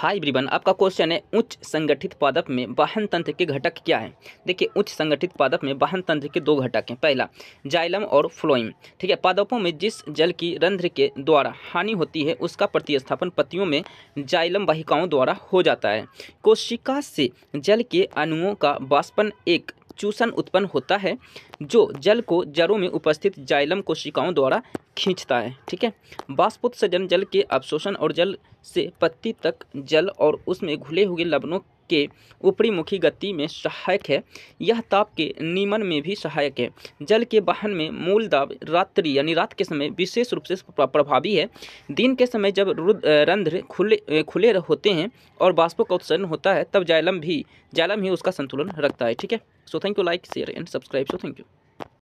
हाय ब्रिवन आपका क्वेश्चन है उच्च संगठित पादप में वाहन तंत्र के घटक क्या है देखिए उच्च संगठित पादप में वाहन तंत्र के दो घटक हैं पहला जाइलम और फ्लोइम ठीक है पादपों में जिस जल की रंध्र के द्वारा हानि होती है उसका प्रतिस्थापन पतियों में जाइलम वाहिकाओं द्वारा हो जाता है कोशिका से जल के अणुओं का बाष्पन एक चूसन उत्पन्न होता है जो जल को जड़ों में उपस्थित जाइलम कोशिकाओं द्वारा खींचता है ठीक है बाष्पोत्सर्जन जल के अवशोषण और जल से पत्ती तक जल और उसमें घुले हुए लवणों के ऊपरी मुखी गति में सहायक है यह ताप के नियमन में भी सहायक है जल के वाहन में मूल दाब रात्रि यानी रात के समय विशेष रूप से प्रभावी है दिन के समय जब रंध्र खुले खुले होते हैं और बाष्पों का उत्सर्जन होता है तब जैलम भी जैलम ही उसका संतुलन रखता है ठीक है so thank you like share and subscribe so thank you